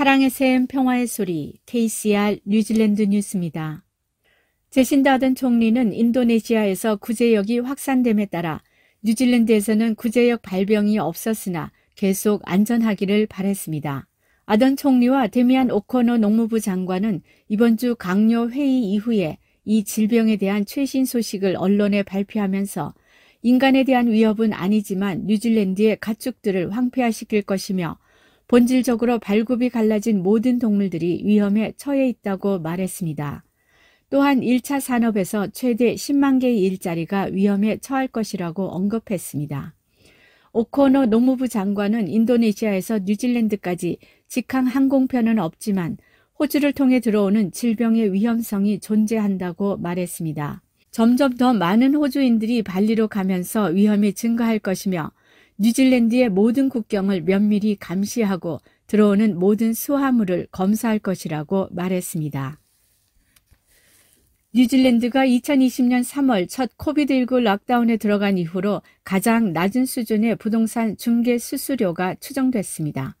사랑의 샘 평화의 소리 KCR 뉴질랜드 뉴스입니다. 제신다든 총리는 인도네시아에서 구제역이 확산됨에 따라 뉴질랜드에서는 구제역 발병이 없었으나 계속 안전하기를 바랬습니다. 아던 총리와 데미안 오커너 농무부 장관은 이번 주 강요 회의 이후에 이 질병에 대한 최신 소식을 언론에 발표하면서 인간에 대한 위협은 아니지만 뉴질랜드의 가축들을 황폐화시킬 것이며 본질적으로 발굽이 갈라진 모든 동물들이 위험에 처해 있다고 말했습니다. 또한 1차 산업에서 최대 10만 개의 일자리가 위험에 처할 것이라고 언급했습니다. 오코노 노무부 장관은 인도네시아에서 뉴질랜드까지 직항 항공편은 없지만 호주를 통해 들어오는 질병의 위험성이 존재한다고 말했습니다. 점점 더 많은 호주인들이 발리로 가면서 위험이 증가할 것이며 뉴질랜드의 모든 국경을 면밀히 감시하고 들어오는 모든 수화물을 검사할 것이라고 말했습니다. 뉴질랜드가 2020년 3월 첫 코비드19 락다운에 들어간 이후로 가장 낮은 수준의 부동산 중개 수수료가 추정됐습니다.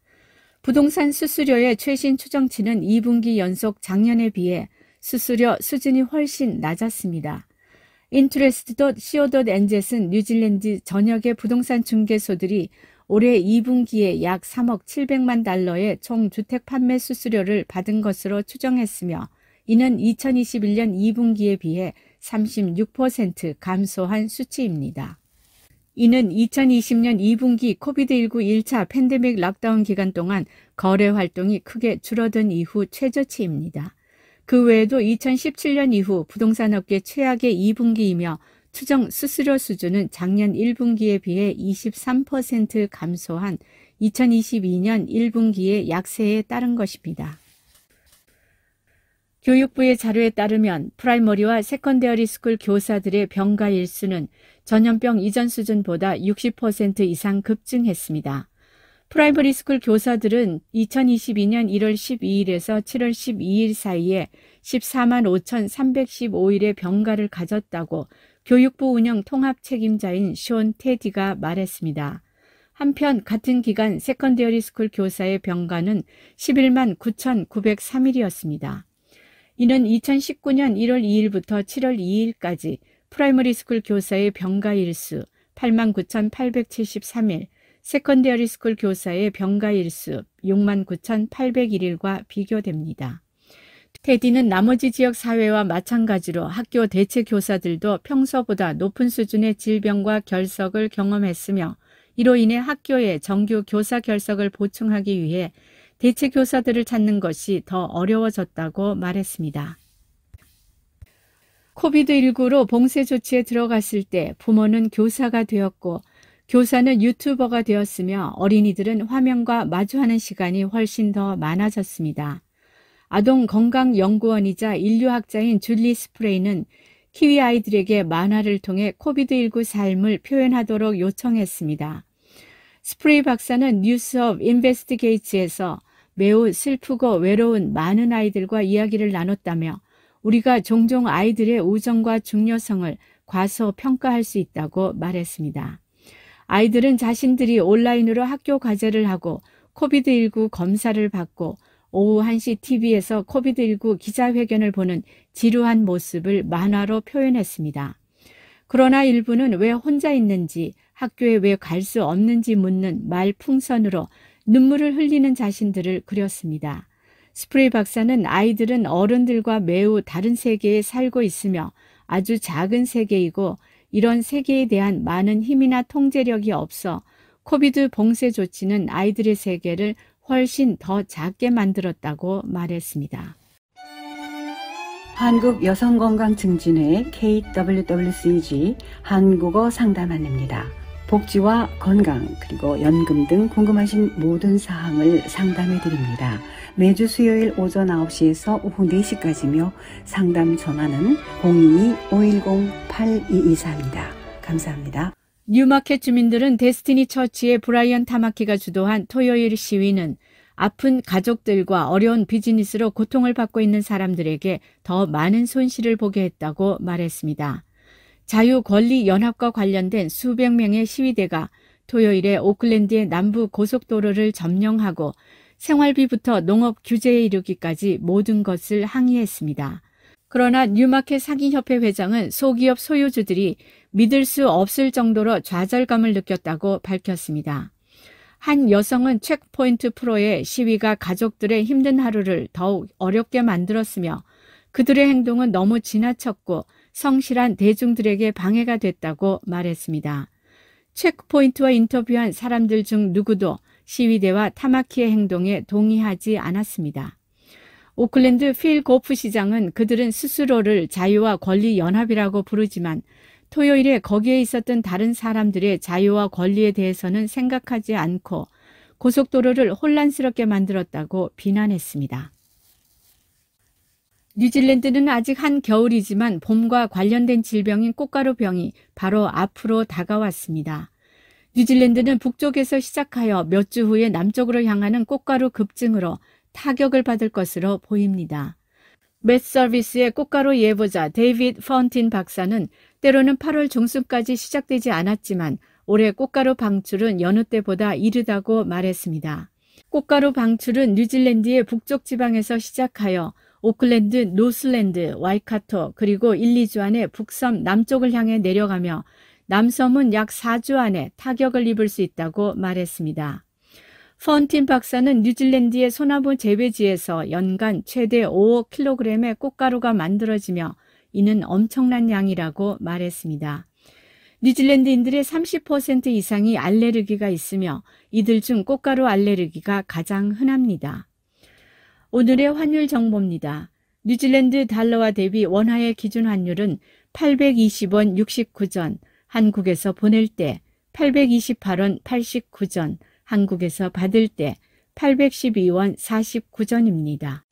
부동산 수수료의 최신 추정치는 2분기 연속 작년에 비해 수수료 수준이 훨씬 낮았습니다. 인트레스트.co.nz은 뉴질랜드 전역의 부동산 중개소들이 올해 2분기에 약 3억 700만 달러의 총 주택 판매 수수료를 받은 것으로 추정했으며 이는 2021년 2분기에 비해 36% 감소한 수치입니다. 이는 2020년 2분기 코비드19 1차 팬데믹 락다운 기간 동안 거래 활동이 크게 줄어든 이후 최저치입니다. 그 외에도 2017년 이후 부동산 업계 최악의 2분기이며 추정 수수료 수준은 작년 1분기에 비해 23% 감소한 2022년 1분기의 약세에 따른 것입니다. 교육부의 자료에 따르면 프라이머리와 세컨데어리 스쿨 교사들의 병가 일수는 전염병 이전 수준보다 60% 이상 급증했습니다. 프라이머리 스쿨 교사들은 2022년 1월 12일에서 7월 12일 사이에 14만 5,315일의 병가를 가졌다고 교육부 운영 통합 책임자인 숀 테디가 말했습니다. 한편 같은 기간 세컨데어리 스쿨 교사의 병가는 11만 9,903일이었습니다. 이는 2019년 1월 2일부터 7월 2일까지 프라이머리 스쿨 교사의 병가 일수 89,873일, 세컨데어리 스쿨 교사의 병가 일수 69,801일과 비교됩니다. 테디는 나머지 지역 사회와 마찬가지로 학교 대체 교사들도 평소보다 높은 수준의 질병과 결석을 경험했으며 이로 인해 학교의 정규 교사 결석을 보충하기 위해 대체 교사들을 찾는 것이 더 어려워졌다고 말했습니다. 코비드19로 봉쇄 조치에 들어갔을 때 부모는 교사가 되었고 교사는 유튜버가 되었으며 어린이들은 화면과 마주하는 시간이 훨씬 더 많아졌습니다. 아동 건강 연구원이자 인류학자인 줄리 스프레이는 키위 아이들에게 만화를 통해 코비드19 삶을 표현하도록 요청했습니다. 스프레이 박사는 뉴스 업 인베스티게이츠에서 매우 슬프고 외로운 많은 아이들과 이야기를 나눴다며 우리가 종종 아이들의 우정과 중요성을 과소 평가할 수 있다고 말했습니다. 아이들은 자신들이 온라인으로 학교 과제를 하고 코비드19 검사를 받고 오후 1시 TV에서 코비드19 기자회견을 보는 지루한 모습을 만화로 표현했습니다. 그러나 일부는 왜 혼자 있는지 학교에 왜 갈 수 없는지 묻는 말풍선으로 눈물을 흘리는 자신들을 그렸습니다. 스프레이 박사는 아이들은 어른들과 매우 다른 세계에 살고 있으며 아주 작은 세계이고 이런 세계에 대한 많은 힘이나 통제력이 없어 코비드 봉쇄 조치는 아이들의 세계를 훨씬 더 작게 만들었다고 말했습니다. 한국 여성건강증진회 KWWCG 한국어 상담안입니다 복지와 건강 그리고 연금 등 궁금하신 모든 사항을 상담해 드립니다. 매주 수요일 오전 9시에서 오후 4시까지며 상담 전화는 022-510-8224입니다. 감사합니다. 뉴마켓 주민들은 데스티니 처치의 브라이언 타마키가 주도한 토요일 시위는 아픈 가족들과 어려운 비즈니스로 고통을 받고 있는 사람들에게 더 많은 손실을 보게 했다고 말했습니다. 자유권리연합과 관련된 수백 명의 시위대가 토요일에 오클랜드의 남부 고속도로를 점령하고 생활비부터 농업 규제에 이르기까지 모든 것을 항의했습니다. 그러나 뉴마켓 상인협회 회장은 소기업 소유주들이 믿을 수 없을 정도로 좌절감을 느꼈다고 밝혔습니다. 한 여성은 체크포인트 프로의 시위가 가족들의 힘든 하루를 더욱 어렵게 만들었으며 그들의 행동은 너무 지나쳤고 성실한 대중들에게 방해가 됐다고 말했습니다. 체크포인트와 인터뷰한 사람들 중 누구도 시위대와 타마키의 행동에 동의하지 않았습니다. 오클랜드 필 고프 시장은 그들은 스스로를 자유와 권리 연합이라고 부르지만 토요일에 거기에 있었던 다른 사람들의 자유와 권리에 대해서는 생각하지 않고 고속도로를 혼란스럽게 만들었다고 비난했습니다. 뉴질랜드는 아직 한 겨울이지만 봄과 관련된 질병인 꽃가루병이 바로 앞으로 다가왔습니다. 뉴질랜드는 북쪽에서 시작하여 몇 주 후에 남쪽으로 향하는 꽃가루 급증으로 타격을 받을 것으로 보입니다. 맷 서비스의 꽃가루 예보자 데이빗 펀틴 박사는 때로는 8월 중순까지 시작되지 않았지만 올해 꽃가루 방출은 여느 때보다 이르다고 말했습니다. 꽃가루 방출은 뉴질랜드의 북쪽 지방에서 시작하여 오클랜드, 노슬랜드, 와이카토 그리고 1, 2주 안에 북섬 남쪽을 향해 내려가며 남섬은 약 4주 안에 타격을 입을 수 있다고 말했습니다. 펀틴 박사는 뉴질랜드의 소나무 재배지에서 연간 최대 5억킬로그램의 꽃가루가 만들어지며 이는 엄청난 양이라고 말했습니다. 뉴질랜드인들의 30% 이상이 알레르기가 있으며 이들 중 꽃가루 알레르기가 가장 흔합니다. 오늘의 환율 정보입니다. 뉴질랜드 달러와 대비 원화의 기준 환율은 820원 69전, 한국에서 보낼 때 828원 89전, 한국에서 받을 때 812원 49전입니다.